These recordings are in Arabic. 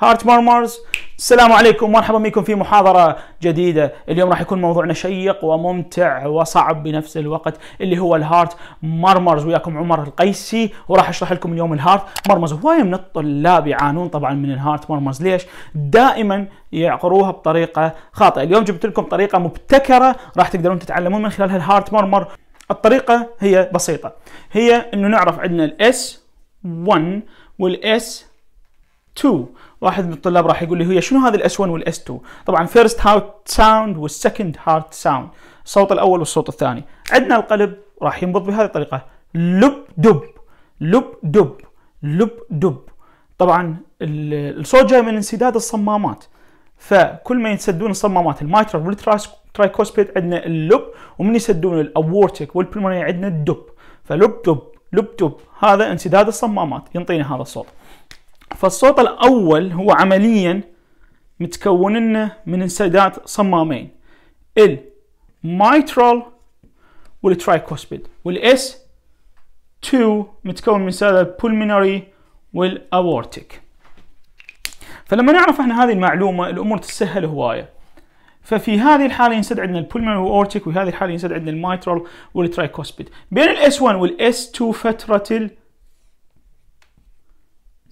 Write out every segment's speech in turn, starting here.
هارت مارمرز السلام عليكم مرحبا بكم في محاضرة جديدة اليوم راح يكون موضوعنا شيق وممتع وصعب بنفس الوقت اللي هو الهارت مارمرز وياكم عمر القيسي وراح اشرح لكم اليوم الهارت مارمرز هواية من الطلاب يعانون طبعا من الهارت مارمرز ليش دائما يعقروها بطريقة خاطئة اليوم جبت لكم طريقة مبتكرة راح تقدرون تتعلمون من خلالها الهارت مارمر الطريقة هي بسيطة هي انه نعرف عندنا الاس 1 والاس 2 واحد من الطلاب راح يقول لي هي شنو هذا الاس 1 والاس 2 طبعا فيرست هارت ساوند والسكند هارت ساوند الصوت الاول والصوت الثاني عندنا القلب راح ينبض بهذه الطريقه لب دب لب دب لب دب طبعا الصوت جاي من انسداد الصمامات فكل ما ينسدون الصمامات المايترال والترايكوسبيد عندنا اللب ومن يسدون الاورتيك والبلمونيا عندنا الدب فلب دب لب دب هذا انسداد الصمامات ينطينا هذا الصوت فالصوت الأول هو عمليا متكون لنا من انسداد صمامين الميترال والترايكوسبيد والاس 2 متكون من انسداد البولمينري والأورتيك فلما نعرف احنا هذه المعلومة الأمور تسهل هواية ففي هذه الحالة ينسد عندنا البولمونري والأورتيك وفي هذه الحالة ينسد عندنا الميترال والترايكوسبيد بين الاس 1 والاس 2 فترة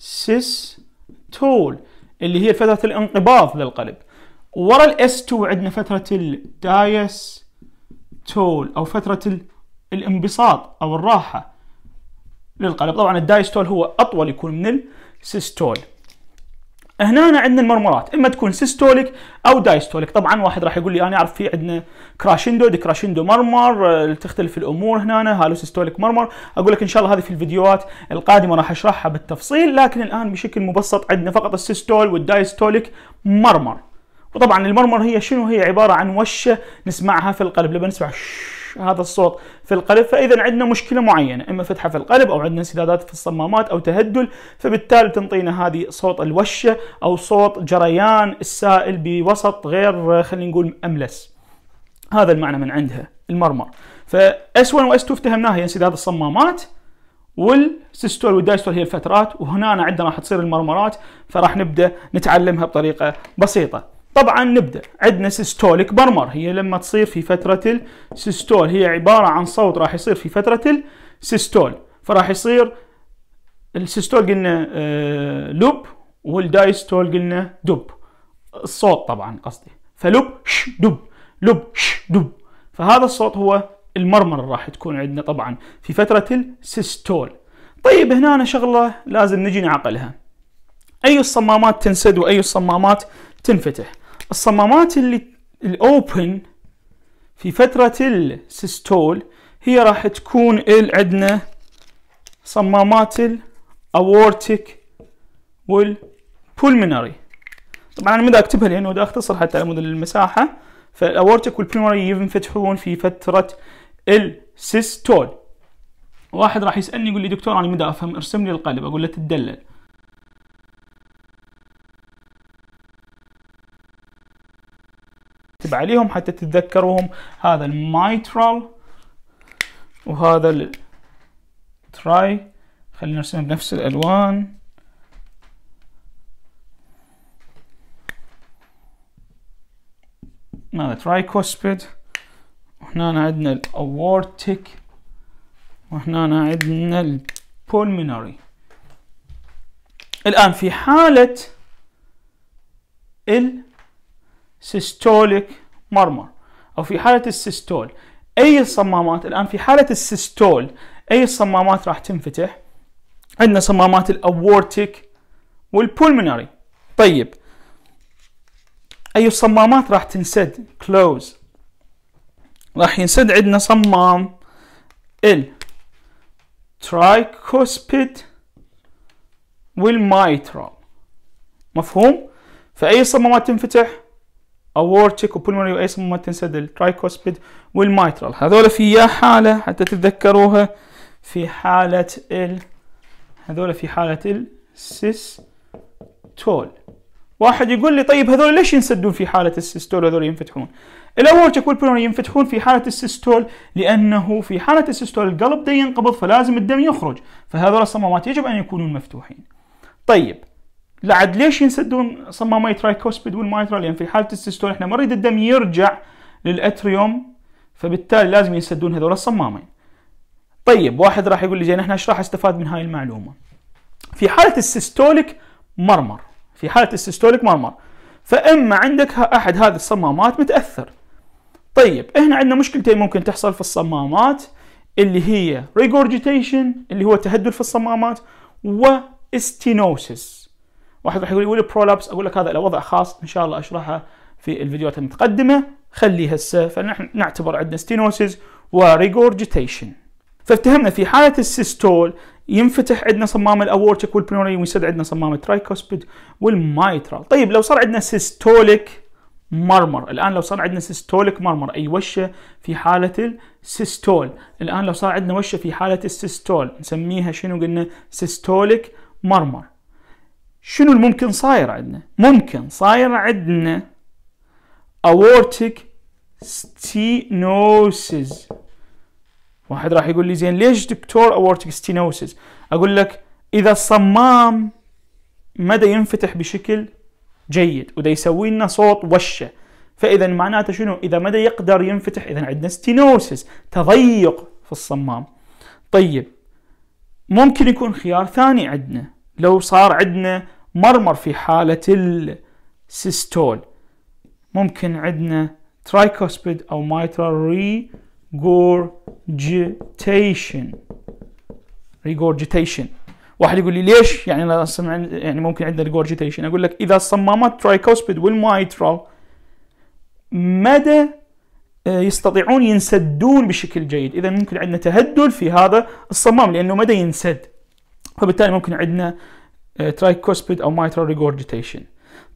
سيستول اللي هي فترة الانقباض للقلب ورا الاس 2 عندنا فترة الدايس تول او فترة الانبساط او الراحة للقلب طبعا الدايستول هو اطول يكون من السيستول هنا عندنا المرمرات اما تكون سيستوليك او دايستوليك طبعا واحد راح يقول لي انا اعرف في عندنا كراشندو ديكراشندو مرمر تختلف الامور هنا هالوسيستوليك مرمر اقول لك ان شاء الله هذه في الفيديوهات القادمه راح اشرحها بالتفصيل لكن الان بشكل مبسط عندنا فقط السيستول والدايستوليك مرمر وطبعا المرمر هي شنو هي عباره عن وشه نسمعها في القلب لما نسمع هذا الصوت في القلب فاذا عندنا مشكله معينه اما فتحه في القلب او عندنا انسدادات في الصمامات او تهدل فبالتالي تنطينا هذه صوت الوشه او صوت جريان السائل بوسط غير خلينا نقول املس هذا المعنى من عندها المرمر فاس 1 واس 2 افتهمناها هي انسداد الصمامات والسيستول والدايستول هي الفترات وهنا عندنا راح تصير المرمرات فراح نبدا نتعلمها بطريقه بسيطه طبعا نبدا عندنا سيستوليك برمر هي لما تصير في فتره السيستول هي عباره عن صوت راح يصير في فتره السيستول فراح يصير السيستول قلنا لوب آه، والدايستول قلنا دب الصوت طبعا قصدي فلوب ش دب لوب ش دب فهذا الصوت هو المرمر راح تكون عندنا طبعا في فترة السيستول طيب هنا أنا شغلة لازم نجي نعقلها أي الصمامات تنسد وأي الصمامات تنفتح الصمامات اللي الاوبن في فترة السيستول هي راح تكون ال عندنا صمامات الاورتيك والبولمنري طبعا انا ما اكتبها لانه بدي اختصر حتى على مود المساحه فالاورتيك والبولمنري ينفتحون في فتره السيستول واحد راح يسالني يقول لي دكتور انا بدي افهم ارسم لي القلب اقول له تدلل اكتب عليهم حتى تتذكروهم هذا الميترال وهذا التراي خلينا نرسمه بنفس الالوان هذا ترايكوسبيد وهنا عندنا الاورتيك وهنا عندنا البولميناري الان في حاله ال سيستوليك مرمر او في حاله السيستول اي الصمامات الان في حاله السيستول اي الصمامات راح تنفتح عندنا صمامات الاورتيك والبولمونري طيب اي الصمامات راح تنسد كلوز راح ينسد عندنا صمام ال ترايكوسبيد والمايترال مفهوم فاي صمامات تنفتح اورتيك وبولمونري اسم ما تنسى الترايكوسبيد والمايترال هذول في يا حاله حتى تتذكروها في حاله ال هذول في حاله السيستول واحد يقول لي طيب هذول ليش ينسدون في حاله السيستول وهذول ينفتحون الاورتيك والبولمونري ينفتحون في حاله السيستول لانه في حاله السيستول القلب ده ينقبض فلازم الدم يخرج فهذول الصمامات يجب ان يكونون مفتوحين طيب لعد ليش ينسدون صمامي ترايكوسبيد والمايترا لان في حاله السيستول احنا ما نريد الدم يرجع للاتريوم فبالتالي لازم ينسدون هذول الصمامين طيب واحد راح يقول لي زين احنا ايش راح استفاد من هاي المعلومه في حاله السيستوليك مرمر في حاله السيستوليك مرمر فاما عندك احد هذه الصمامات متاثر طيب هنا عندنا مشكلتين ممكن تحصل في الصمامات اللي هي ريجورجيتيشن اللي هو تهدل في الصمامات واستينوسيس واحد راح يقول لي برولابس اقول لك هذا له وضع خاص ان شاء الله اشرحه في الفيديوهات المتقدمه خليه هسه فنحن نعتبر عندنا ستينوسيس وريجورجيتيشن فافتهمنا في حاله السيستول ينفتح عندنا صمام الاورتك والبلوري ويصير عندنا صمام الترايكوسبيد والمايترال طيب لو صار عندنا سيستوليك مرمر الان لو صار عندنا سيستوليك مرمر اي وشه في حاله السيستول الان لو صار عندنا وشه في حاله السيستول نسميها شنو قلنا سيستوليك مرمر شنو الممكن صاير عندنا ممكن صاير عندنا aortic stenosis واحد راح يقول لي زين ليش دكتور aortic stenosis اقول لك اذا الصمام مدى ينفتح بشكل جيد وده يسوي لنا صوت وشه فاذا معناته شنو اذا مدى يقدر ينفتح اذا عندنا ستينوسس تضيق في الصمام طيب ممكن يكون خيار ثاني عندنا لو صار عندنا مرمر في حالة السيستول ممكن عندنا ترايكوسبيد أو مايترال ريجورجيتيشن ريجورجيتيشن واحد يقول لي ليش يعني يعني ممكن عندنا ريجورجيتيشن اقول لك اذا صمامات ترايكوسبيد والمايترال مدى آه، يستطيعون ينسدون بشكل جيد اذا ممكن عندنا تهدل في هذا الصمام لانه مدى ينسد فبالتالي ممكن عندنا ترايكوسبيد آه، او مايترال ريجورجيتيشن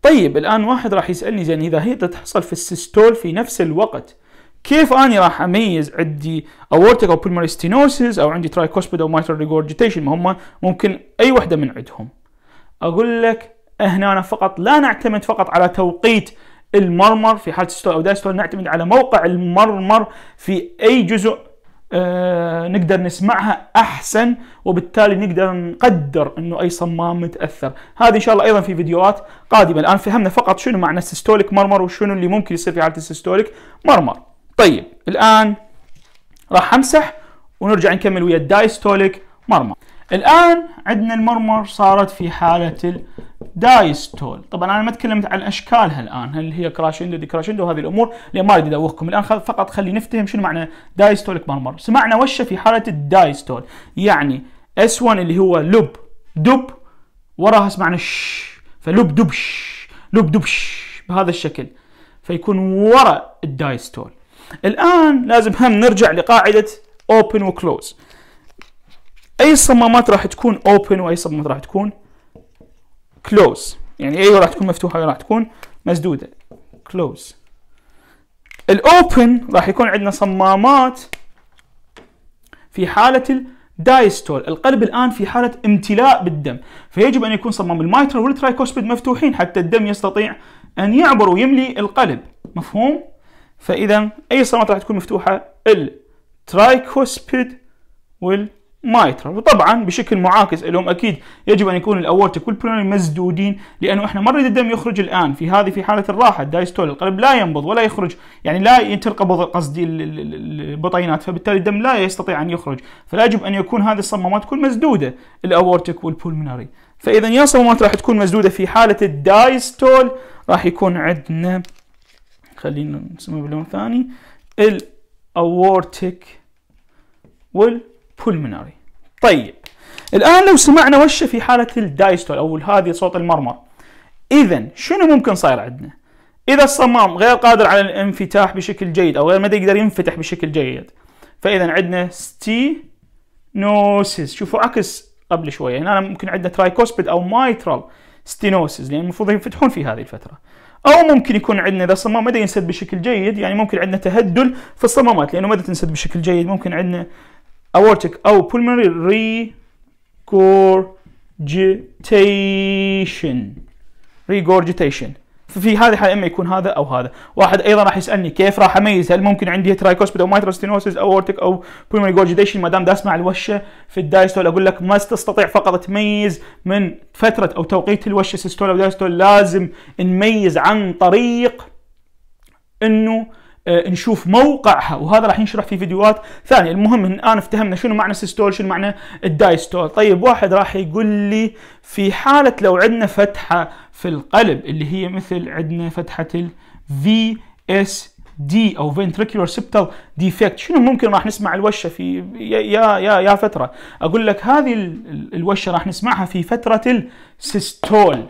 طيب الان واحد راح يسالني زين اذا هي تحصل في السيستول في نفس الوقت كيف اني راح اميز عندي اورتيك او بلمري ستينوسيس او عندي ترايكوسبيد او مايترال ريجورجيتيشن ما هم ممكن اي وحده من عندهم اقول لك هنا أنا فقط لا نعتمد فقط على توقيت المرمر في حاله السيستول او دايستول نعتمد على موقع المرمر في اي جزء آه، نقدر نسمعها احسن وبالتالي نقدر نقدر انه اي صمام متاثر، هذه ان شاء الله ايضا في فيديوهات قادمه، الان فهمنا فقط شنو معنى السيستوليك مرمر وشنو اللي ممكن يصير في حاله السيستوليك مرمر. طيب الان راح امسح ونرجع نكمل ويا الدايستوليك مرمر. الان عندنا المرمر صارت في حاله دايستول طبعا انا ما تكلمت عن اشكالها الان هل هي كراشندو دي كراشندو وهذه الامور لان ما اريد ادوخكم الان فقط خلي نفتهم شنو معنى دايستول مرمر سمعنا وشه في حاله الدايستول يعني اس 1 اللي هو لب دب وراها سمعنا ش فلب دبش لب دبش بهذا الشكل فيكون وراء الدايستول الان لازم هم نرجع لقاعده اوبن وكلوز اي صمامات راح تكون اوبن واي صمامات راح تكون كلوز يعني اي راح تكون مفتوحه راح تكون مسدوده كلوز الاوبن راح يكون عندنا صمامات في حاله الدايستول القلب الان في حاله امتلاء بالدم فيجب ان يكون صمام المايترال والترايكوسبيد مفتوحين حتى الدم يستطيع ان يعبر ويملي القلب مفهوم فاذا اي صمامات راح تكون مفتوحه الترايكوسبيد وال مايترال وطبعا بشكل معاكس لهم اكيد يجب ان يكون الاورتك والبلونري مسدودين لانه احنا ما نريد الدم يخرج الان في هذه في حاله الراحه الدايستول القلب لا ينبض ولا يخرج يعني لا تنقبض قصدي البطينات فبالتالي الدم لا يستطيع ان يخرج فلا يجب ان يكون هذه الصمامات تكون مسدوده الاورتك والبولمنري فاذا يا صمامات راح تكون مسدوده في حاله الدايستول راح يكون عندنا خلينا نسميه بلون ثاني الاورتيك والبولمناري طيب الآن لو سمعنا وشة في حالة الدايستول أو هذه صوت المرمر إذا شنو ممكن صاير عندنا؟ إذا الصمام غير قادر على الانفتاح بشكل جيد أو غير ما يقدر ينفتح بشكل جيد فإذا عندنا ستينوسيس شوفوا عكس قبل شوية هنا يعني ممكن عندنا ترايكوسبيد أو مايترال ستينوسيس لأن المفروض ينفتحون في هذه الفترة أو ممكن يكون عندنا إذا الصمام ما ينسد بشكل جيد يعني ممكن عندنا تهدل في الصمامات لأنه ما تنسد بشكل جيد ممكن عندنا aortic أو pulmonary regurgitation regurgitation ففي هذه الحاله اما يكون هذا او هذا، واحد ايضا راح يسالني كيف راح اميز هل ممكن عندي ترايكوسبيد او مايتروستينوسيس او اورتيك او بولمونري جورجيتيشن ما دام دا اسمع الوشه في الدايستول اقول لك ما تستطيع فقط تميز من فتره او توقيت الوشه سيستول او دايستول لازم نميز عن طريق انه آه، نشوف موقعها وهذا راح ينشرح في فيديوهات ثانيه المهم ان الان افتهمنا شنو معنى سيستول شنو معنى الدايستول طيب واحد راح يقول لي في حاله لو عندنا فتحه في القلب اللي هي مثل عندنا فتحه في اس دي او ventricular septal defect شنو ممكن راح نسمع الوشه في يا يا يا فتره اقول لك هذه الوشه راح نسمعها في فتره السيستول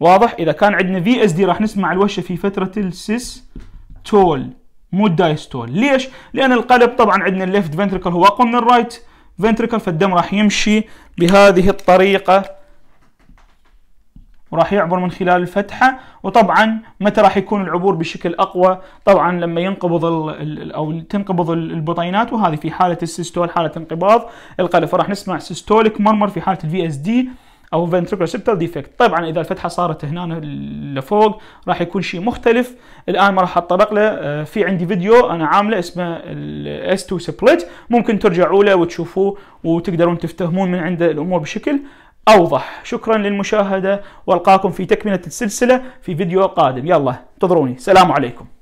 واضح اذا كان عندنا في اس دي راح نسمع الوشه في فتره السيستول تول مو الدايستول ليش؟ لأن القلب طبعا عندنا الليفت فنتركل هو أقوى من الرايت فنتركل فالدم راح يمشي بهذه الطريقة وراح يعبر من خلال الفتحة وطبعا متى راح يكون العبور بشكل أقوى طبعا لما ينقبض الـ أو تنقبض البطينات وهذه في حالة السيستول حالة انقباض القلب فراح نسمع سيستوليك مرمر في حالة الفي اس دي او ventricular defect طبعا اذا الفتحه صارت هنا لفوق راح يكون شيء مختلف الان ما راح اتطرق له آه، في عندي فيديو انا عامله اسمه الاس 2 split ممكن ترجعوا له وتشوفوه وتقدرون تفتهمون من عنده الامور بشكل اوضح شكرا للمشاهده والقاكم في تكمله السلسله في فيديو قادم يلا انتظروني سلام عليكم